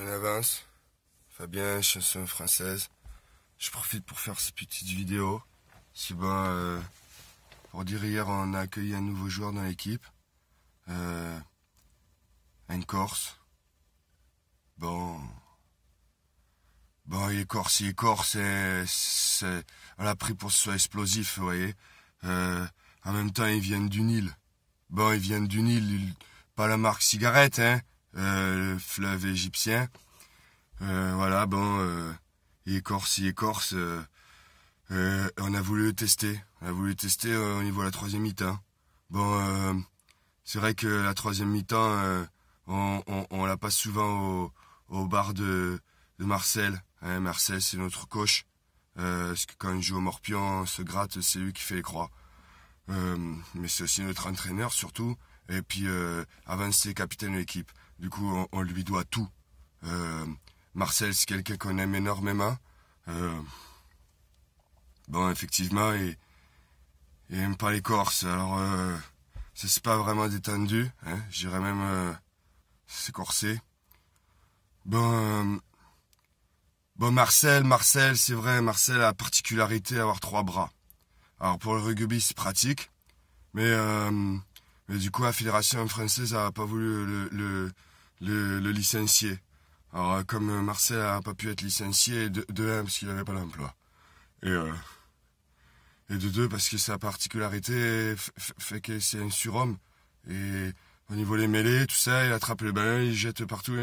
suis avance. Fabien, chanson française. Je profite pour faire cette petite vidéo. Si bon euh, pour dire hier, on a accueilli un nouveau joueur dans l'équipe. Euh, un Corse. Bon. Bon, il est Corse, il est Corse. on l'a pris pour que ce soit explosif, vous voyez. Euh, en même temps, ils viennent du Nil. Bon, ils viennent du Nil, pas la marque cigarette, hein. Euh, le fleuve égyptien. Euh, voilà, bon, euh, écorce, écorce. on a voulu tester. On a voulu tester au niveau de la troisième mi-temps. Bon, c'est vrai que la troisième mi-temps, on, la passe souvent au, bar de, Marcel. Hein. Marcel, c'est notre coach. parce que quand il joue au Morpion, on se gratte, c'est lui qui fait les croix. mais c'est aussi notre entraîneur surtout. Et puis euh, avant, capitaine de l'équipe. Du coup, on, lui doit tout. Euh, Marcel, c'est quelqu'un qu'on aime énormément. Euh, bon, effectivement, il, aime pas les Corses, alors euh, c'est pas vraiment détendu. Hein. J'irais même... Euh, c'est corsé. Bon... Bon, Marcel, Marcel, c'est vrai, Marcel a la particularité d'avoir trois bras. Alors pour le rugby, c'est pratique, mais mais du coup, la fédération française n'a pas voulu le, le, le, licencier. Alors, euh, comme Marcel n'a pas pu être licencié, de, de un, parce qu'il n'avait pas l'emploi. Et, euh, et de deux, parce que sa particularité fait que c'est un surhomme. Et au niveau des mêlées, tout ça, il attrape les ballons, il jette partout.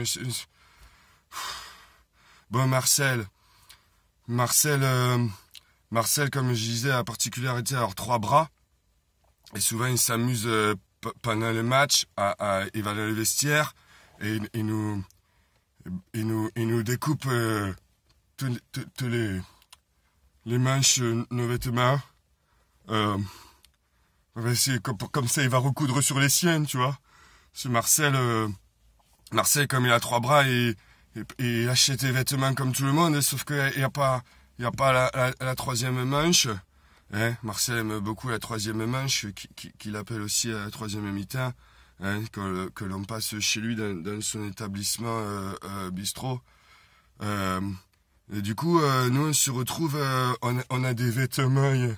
Bon, Marcel. Marcel, euh, Marcel, comme je disais, a particularité Alors, trois bras. Et souvent, il s'amuse pendant le match à, va dans le vestiaire et il nous, nous, il nous découpe euh, les, les manches, euh, nos vêtements. Euh, comme, ça, il va recoudre sur les siennes, tu vois. c'est Marcel, Marcel, comme il a trois bras, il, achète des vêtements comme tout le monde, sauf qu'il n'y a pas, il a pas la troisième manche. Hein, Marcel aime beaucoup la troisième manche, qu'il appelle aussi la troisième mi-temps, hein, que, l'on passe chez lui dans, son établissement euh, euh, bistrot. Euh, et du coup, nous, on se retrouve, on, a des vêtements, il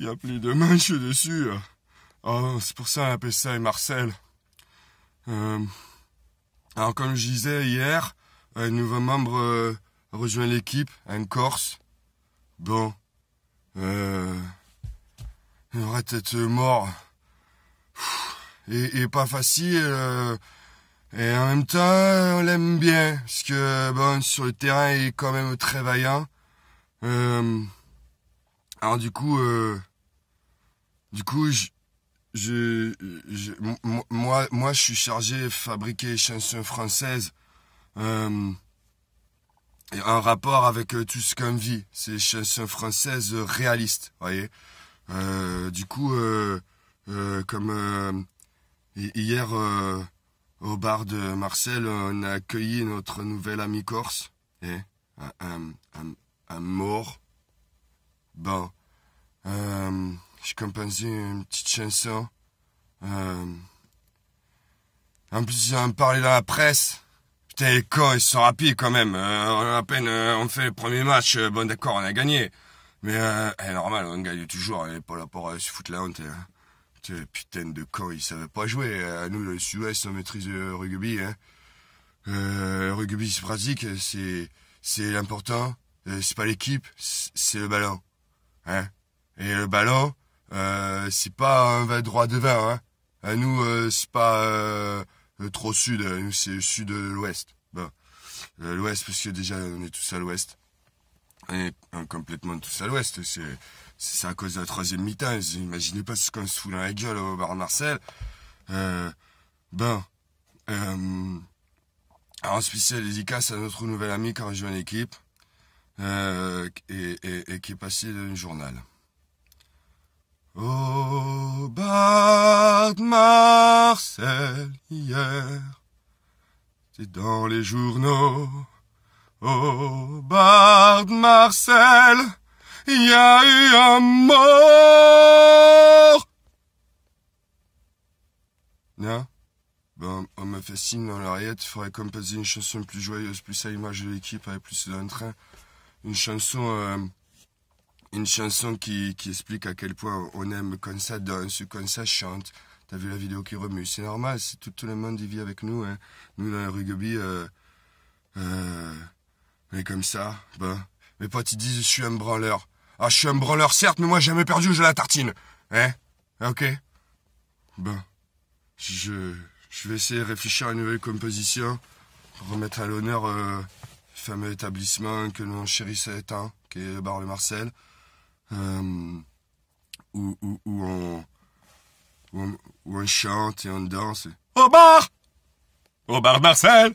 n'y a, plus de manches dessus. Oh, c'est pour ça qu'on appelle ça Marcel. alors, comme je disais hier, un nouveau membre rejoint l'équipe, un Corse. Bon, euh, aurait être euh, mort. Et, pas facile. Euh, et en même temps, on l'aime bien. Parce que, bon, sur le terrain, il est quand même très vaillant. Euh, alors du coup, du coup, je, moi, moi, je suis chargé de fabriquer chansons françaises. Euh, un rapport avec euh, tout ce qu'on vit. C'est chanson française réaliste, voyez. Euh, du coup, euh, comme hier au bar de Marcel, on a accueilli notre nouvel ami corse, et un, un, un, un mort. Bon, je composais une petite chanson. en plus, j'en parlais dans la presse. Putain, les cons, ils sont rapides quand même. Euh, on à peine euh, on fait le premier match. Euh, bon, d'accord, on a gagné. Mais eh, normal, on gagne toujours. Et pas là pour se foutre la honte. Hein. Putain, de cons, ils savaient pas jouer. À nous, le US, on maîtrise le rugby. Hein. le rugby, c'est pratique. C'est, c'est l'important. c'est pas l'équipe, c'est le ballon. Hein. Et le ballon, c'est pas un droit de vin. Hein. À nous, c'est pas euh, trop sud, euh, nous c'est sud de l'ouest. Bah, euh, l'ouest, parce que déjà on est tous à l'ouest. On est complètement tous à l'ouest. C'est, c'est à cause de la troisième mi-temps. Imaginez pas ce qu'on se fout dans la gueule au bar Marcel. Euh, ben, euh, en spécial dédicace à notre nouvel ami qui a rejoint l'équipe et, qui est passé le journal. Oh barde Marcel hier, c'est dans les journaux. Oh barde Marcel, il y a eu un mort. Non ben, on me signe dans l'arrière, il faudrait composer une chanson plus joyeuse, plus à l'image de l'équipe, avec plus d'entrain. Une chanson... Euh, une chanson qui, explique à quel point on aime quand ça danse, quand ça chante. T'as vu la vidéo qui remue, c'est normal, c'est tout, le monde y vit avec nous. Hein. Nous, dans le rugby, euh, euh comme ça. Ben, mes potes, ils disent je suis un branleur. Ah, je suis un branleur, certes, mais moi, j'ai jamais perdu, je la tartine. Hein ah, Ok ben, Je, je vais essayer de réfléchir à une nouvelle composition, remettre à l'honneur euh, le fameux établissement que l'on chérissait tant, qui est le bar Le Marcel euh, où, on, on, chante et on danse. Au bar Au bar Marcel